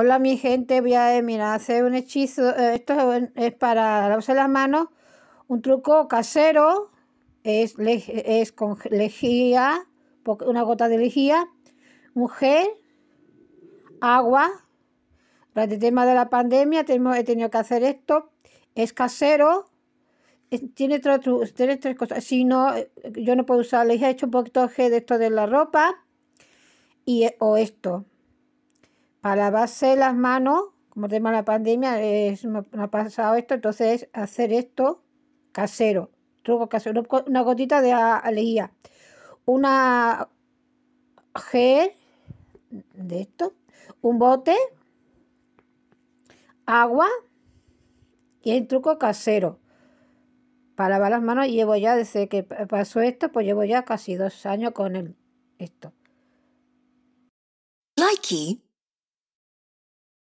Hola mi gente, voy a eh, mirar, hacer un hechizo, eh, esto es para lavarse las manos, un truco casero, es, con lejía, una gota de lejía, mujer, gel, agua, durante el tema de la pandemia he tenido que hacer esto, es casero, tiene tres, cosas, si no, eh, yo no puedo usar lejía, he hecho un poquito de de esto de la ropa, y, o esto para lavarse las manos, como tema la pandemia, es, me ha pasado esto, entonces hacer esto casero, truco casero, una gotita de alejía, una gel de esto, un bote, agua y el truco casero para lavar las manos. Llevo ya, desde que pasó esto, pues llevo ya casi dos años con esto.